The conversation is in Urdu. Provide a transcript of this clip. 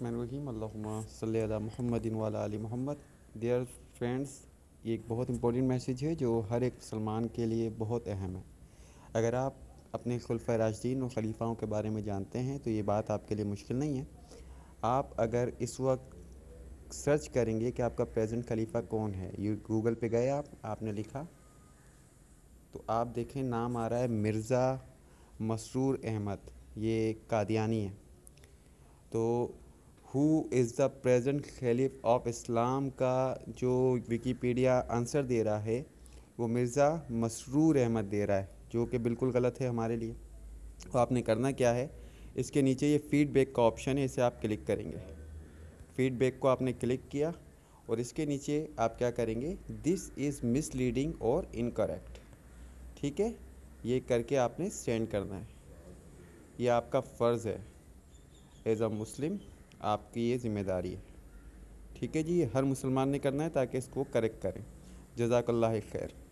الرحمن الرحیم اللہم صلی اللہ محمد و والا محمد دیئر فرینڈز یہ ایک بہت امپورٹنٹ میسیج ہے جو ہر ایک مسلمان کے لیے بہت اہم ہے اگر آپ اپنے خلف راشدین و خلیفہوں کے بارے میں جانتے ہیں تو یہ بات آپ کے لیے مشکل نہیں ہے آپ اگر اس وقت سرچ کریں گے کہ آپ کا پریزنٹ خلیفہ کون ہے یہ گوگل پہ گئے آپ آپ نے لکھا تو آپ دیکھیں نام آ رہا ہے مرزا مسرور احمد یہ قادیانی ہے تو ہو از دا پریزنٹ خلیف آف اسلام کا جو وکیپیڈیا آنسر دے رہا ہے وہ مرزا مسرور احمد دے رہا ہے جو کہ بالکل غلط ہے ہمارے لیے تو آپ نے کرنا کیا ہے اس کے نیچے یہ فیڈ بیک کا آپشن ہے اسے آپ کلک کریں گے فیڈ بیک کو آپ نے کلک کیا اور اس کے نیچے آپ کیا کریں گے دس از مس لیڈنگ اور انکریکٹ ٹھیک ہے یہ کر کے آپ نے سینڈ کرنا ہے یہ آپ کا فرض ہے ایز اے مسلم آپ کی یہ ذمہ داری ہے ٹھیک ہے جی ہر مسلمان نے کرنا ہے تاکہ اس کو کریکٹ کریں جزاک اللہ خیر